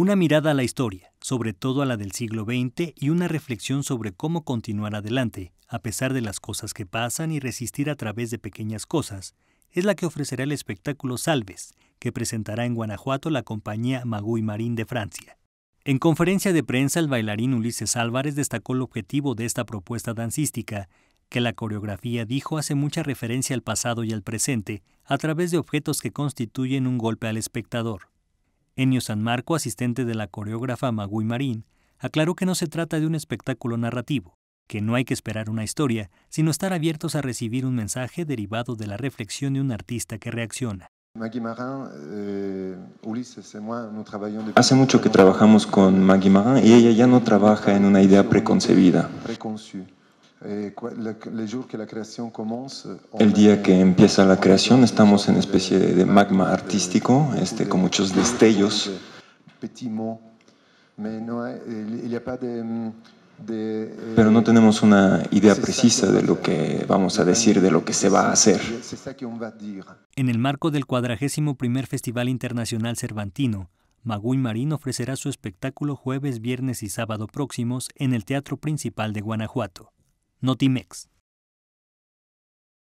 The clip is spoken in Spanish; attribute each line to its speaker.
Speaker 1: Una mirada a la historia, sobre todo a la del siglo XX, y una reflexión sobre cómo continuar adelante, a pesar de las cosas que pasan y resistir a través de pequeñas cosas, es la que ofrecerá el espectáculo Salves, que presentará en Guanajuato la compañía Magui Marín de Francia. En conferencia de prensa, el bailarín Ulises Álvarez destacó el objetivo de esta propuesta dancística, que la coreografía dijo hace mucha referencia al pasado y al presente, a través de objetos que constituyen un golpe al espectador. Ennio San Marco, asistente de la coreógrafa Magui Marín, aclaró que no se trata de un espectáculo narrativo, que no hay que esperar una historia, sino estar abiertos a recibir un mensaje derivado de la reflexión de un artista que reacciona.
Speaker 2: Eh,
Speaker 3: Hace mucho que trabajamos con Magui Marín y ella ya no trabaja en una idea preconcebida.
Speaker 4: Eh, eh,
Speaker 3: el día que empieza la creación estamos en especie de magma artístico, este, con muchos destellos. Este
Speaker 2: eh, Pero no
Speaker 3: tenemos una idea precisa de lo que vamos a decir, de lo que se va a hacer.
Speaker 1: En el marco del 41 Festival Internacional Cervantino, Magui Marín ofrecerá su espectáculo jueves, viernes y sábado próximos en el Teatro Principal de Guanajuato. Notimex.